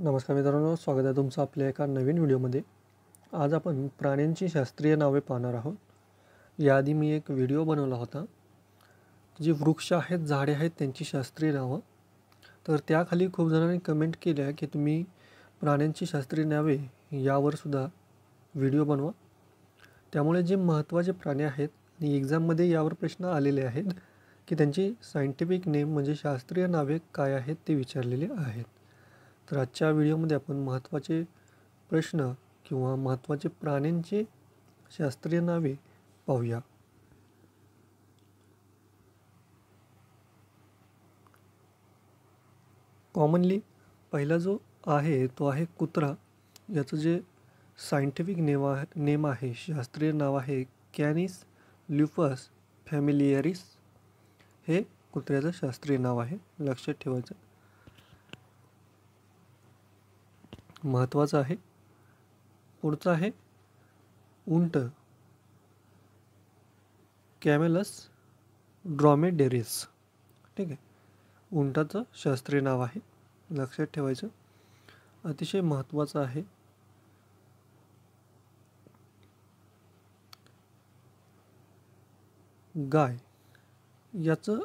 नमस्कार मित्रांनो स्वागत आहे तुमचं आपल्या एका नवीन व्हिडिओमध्ये आज आपण प्राण्यांची शास्त्रीय नावे पाहणार आहोत याआधी मी एक व्हिडिओ बनवला होता जे वृक्ष आहेत झाडे आहेत त्यांची शास्त्रीय नावं तर त्याखाली खूप जणांनी कमेंट केल्या की तुम्ही प्राण्यांची शास्त्रीय नावे यावर सुद्धा व्हिडिओ बनवा त्यामुळे जे महत्त्वाचे प्राणी आहेत आणि एक्झाममध्ये यावर प्रश्न आलेले आहेत की त्यांची सायंटिफिक नेम म्हणजे शास्त्रीय नावे काय आहेत ते विचारलेले आहेत तर आजच्या व्हिडिओमध्ये आपण महत्त्वाचे प्रश्न किंवा महत्त्वाचे प्राण्यांचे शास्त्रीय नावे पाहूया कॉमनली पहिला जो आहे तो आहे कुत्रा याचं जे सायंटिफिक नेम आहे नेम आहे शास्त्रीय नाव आहे कॅनिस ल्युफस फॅमिलियरिस हे कुत्र्याचं शास्त्रीय नाव आहे लक्षात ठेवायचं महत्त्वाचं आहे पुढचं आहे उंट कॅमेलस ड्रॉमेडेरियस ठीक आहे उंटाचं शास्त्रीय नाव आहे लक्षात ठेवायचं अतिशय महत्त्वाचं आहे गाय याचं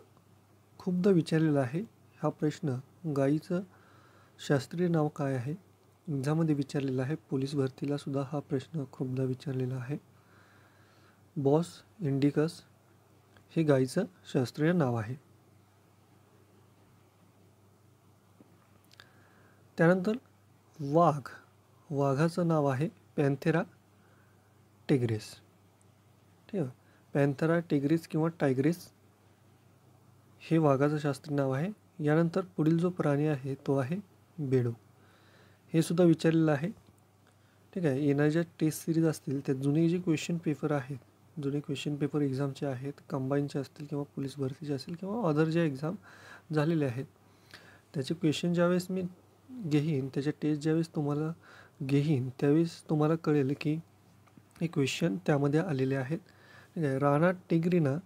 खूपदा विचारलेलं आहे हा प्रश्न गायीचं शास्त्रीय नाव काय आहे एक्झाममध्ये विचारलेला आहे पोलीस भरतीला सुद्धा हा प्रश्न खूपदा विचारलेला आहे बॉस इंडिकस हे गायीचं शास्त्रीय नाव आहे त्यानंतर वाघ वाघाचं नाव आहे पॅन्थेरा टेग्रेस ठीक आहे पॅन्थेरा टेग्रेस किंवा टायग्रेस हे वाघाचं शास्त्रीय नाव आहे यानंतर पुढील जो प्राणी आहे तो आहे बेडू हे सुद्धा विचारलेलं आहे ठीक आहे येणाऱ्या ज्या टेस्ट सिरीज असतील त्या जुने जे क्वेश्चन पेपर आहेत जुने क्वेश्चन पेपर एक्झामचे आहेत कंबाईनचे असतील किंवा पोलीस भरतीचे असतील किंवा अदर ज्या एक्झाम झालेले आहेत त्याचे क्वेश्चन ज्यावेळेस मी घेईन त्याच्या टेस्ट ज्यावेळेस तुम्हाला घेईन त्यावेळेस तुम्हाला कळेल की हे क्वेश्चन त्यामध्ये आलेले आहेत ठीक आहे राणा टिगरीना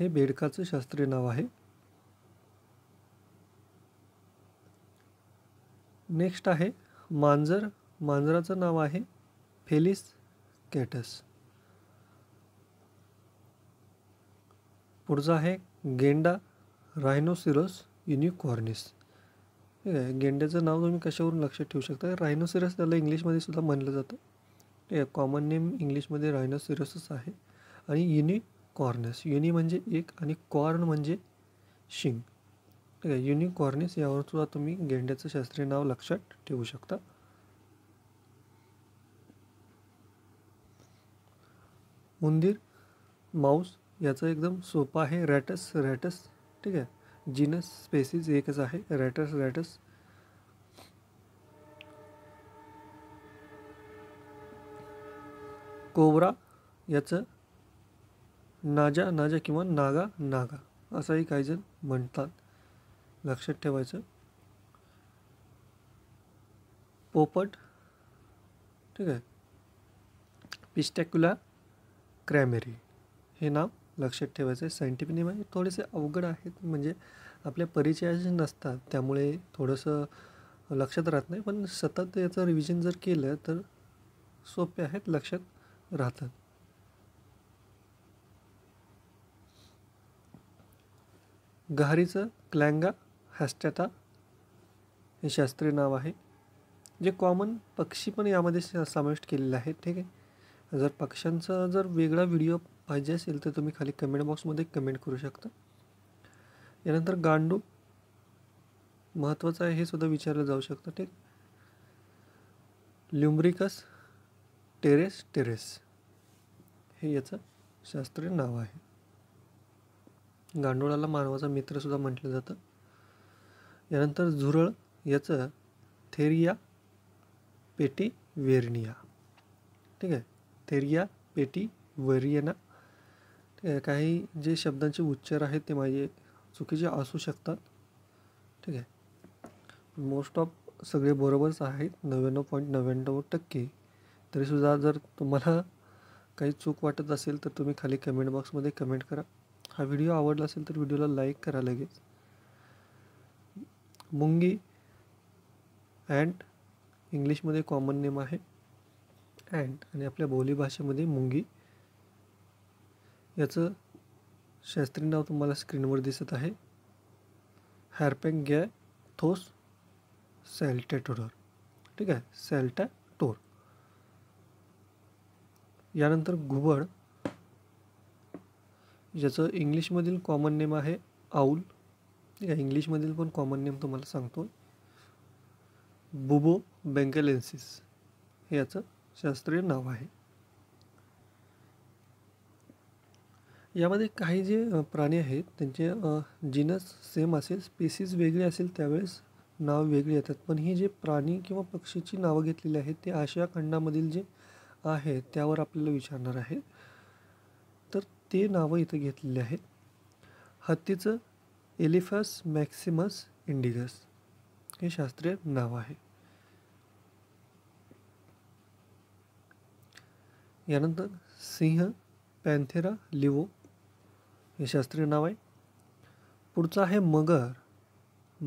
हे बेडकाचं शास्त्रीय नाव आहे नेक्स्ट आहे मांजर मांजराचं नाव आहे फेलिस कॅटस पुढचा आहे गेंडा रायनोसिरस युनिकॉर्निस ठीक आहे गेंड्याचं नाव तुम्ही कशावरून लक्षात ठेवू शकता रायनोसिरस त्याला इंग्लिशमध्ये सुद्धा म्हणलं जातं ठीक आहे कॉमन नेम इंग्लिशमध्ये रायनोसिरसच आहे आणि युनिकॉर्नस युनि म्हणजे एक आणि कॉर्न म्हणजे शिंग युनिक कॉर्निस यावर सुद्धा तुम्ही गेंड्याचं शास्त्रीय नाव लक्षात ठेवू शकता उंदीर माऊस याचं एकदम सोपं आहे रॅटस रॅटस ठीक आहे जिनस स्पेसिस एकच आहे रॅटस रॅटस कोबरा याचं नाजा नाजा किंवा नागा नागा असंही जण म्हणतात लक्षात ठेवायचं पोपट ठीक आहे पिस्टॅक्युला क्रॅमेरी हे नाव लक्षात ठेवायचं आहे सायंटिफिक नेम आहे थोडेसे अवघड आहेत म्हणजे आपल्या परिचयाचे नसतात त्यामुळे थोडंसं लक्षात राहत नाही पण सतत याचं रिव्हिजन जर केलं तर सोपे आहेत लक्षात राहतात गहारीचं क्लँगा हॅस्टॅटा हे शास्त्रीय नाव आहे जे कॉमन पक्षी पण यामध्ये समाविष्ट केलेले आहेत ठीक आहे जर पक्ष्यांचा जर वेगळा व्हिडिओ पाहिजे असेल तर तुम्ही खाली कमेंट बॉक्समध्ये कमेंट करू शकता यानंतर गांडूळ महत्त्वाचं आहे हे सुद्धा विचारलं जाऊ शकतं ठीक ल्युम्रिकस टेरेस टेरेस हे याचं शास्त्रीय नाव आहे गांडुळाला मानवाचा मित्रसुद्धा म्हटलं जातं यानंतर झुरळ याचं थेरिया पेटी वेरनिया ठीक आहे थेरिया पेटी वेरियना ठीक आहे काही जे शब्दांचे उच्चार आहेत ते माझे चुकीचे असू शकतात ठीक आहे मोस्ट ऑफ सगळे बरोबरच आहेत नव्याण्णव पॉईंट नव्याण्णव टक्के तरीसुद्धा जर तुम्हाला काही चूक वाटत असेल तर तुम्ही खाली कमेंट बॉक्समध्ये कमेंट करा हा व्हिडिओ आवडला असेल तर व्हिडिओला लाईक करा लगेच मुंगी अँट इंग्लिशमध्ये कॉमन नेम आहे अँड आणि आपल्या बोली मुंगी याचं शास्त्रीय नाव तुम्हाला स्क्रीनवर दिसत आहे हॅरपॅन गॅ थोस सॅल्टॅटोर ठीक आहे सॅल्टा टोर यानंतर घुबड याचं इंग्लिशमधील कॉमन नेम आहे आऊल या इंग्लिशमधील पण कॉमन नेम तुम्हाला सांगतो बुबो बँकेलेन्सिस हे याचं शास्त्रीय नाव आहे यामध्ये काही जे प्राणी आहेत त्यांचे जिनस सेम असेल स्पेसिस वेगळी असेल त्यावेळेस नाव वेगळी येतात पण ही जे प्राणी किंवा पक्षीची नावं घेतलेली आहेत ते आशिया खंडामधील जे आहेत त्यावर आपल्याला विचारणार आहे तर ते नावं इथं घेतलेली आहेत हत्तीचं एलिफस मॅक्सिमस इंडिगस हे शास्त्रीय नाव आहे यानंतर सिंह पॅन्थेरा लिवो हे शास्त्रीय नाव आहे पुढचं आहे मगर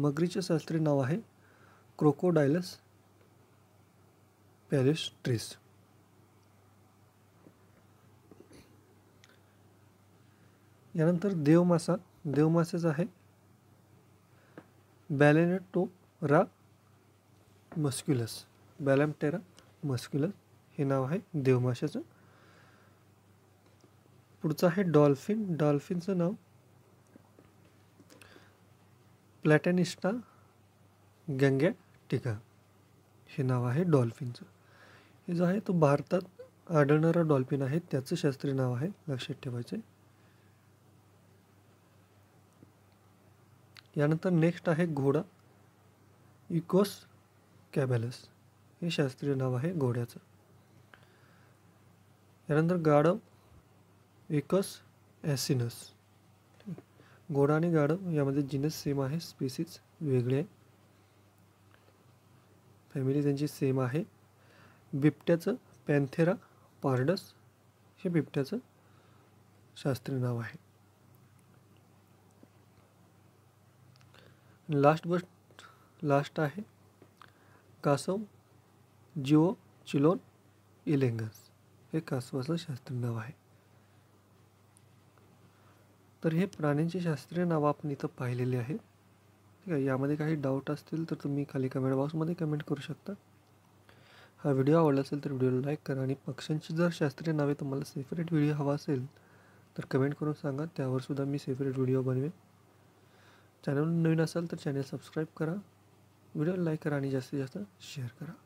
मगरीचे शास्त्रीय नाव आहे क्रोकोडायलस पॅलेस्ट्रीस यानंतर देवमासा देवमासेच आहे बॅलेनेटोरा मस्क्युलस बॅलॅमटेरा मस्क्युलस हे नाव आहे देवमाशाचं पुढचं आहे डॉल्फिन डॉल्फिनचं नाव प्लॅटॅनिस्टा गंगॅटिका हे नाव आहे डॉल्फिनचं हे जो आहे तो भारतात आढळणारा डॉल्फिन आहे त्याचं शास्त्रीय नाव आहे लक्षात ठेवायचं यानंतर नेक्स्ट आहे घोडा इकोस कॅबॅलस हे शास्त्रीय नाव आहे घोड्याचं यानंतर गाढव इकोस ॲसिनस घोडा आणि गाढव यामध्ये जिनस सेम आहे स्पेसीज वेगळे आहे फॅमिली त्यांची सेम आहे बिबट्याचं पॅन्थेरा पार्डस हे बिबट्याचं शास्त्रीय नाव आहे लास्ट बट लास्ट आहे कासव जिओ चिलोन इलेंगस हे कासवाचं शास्त्रीय नाव आहे तर हे प्राण्यांचे शास्त्रीय नावं आपण इथं पाहिलेले आहे ठीक आहे यामध्ये काही डाऊट असतील तर तुम्ही खाली कमेंट बॉक्समध्ये कमेंट करू शकता हा व्हिडिओ आवडला असेल तर व्हिडिओला लाईक करा आणि पक्ष्यांची जर शास्त्रीय नावे तुम्हाला सेपरेट व्हिडिओ हवा असेल तर कमेंट करून सांगा त्यावर सुद्धा मी सेपरेट व्हिडिओ बनवेन चॅनल नवीन असाल तर चॅनल सबस्क्राईब करा व्हिडिओ लाईक करा आणि जास्तीत जास्त शेअर करा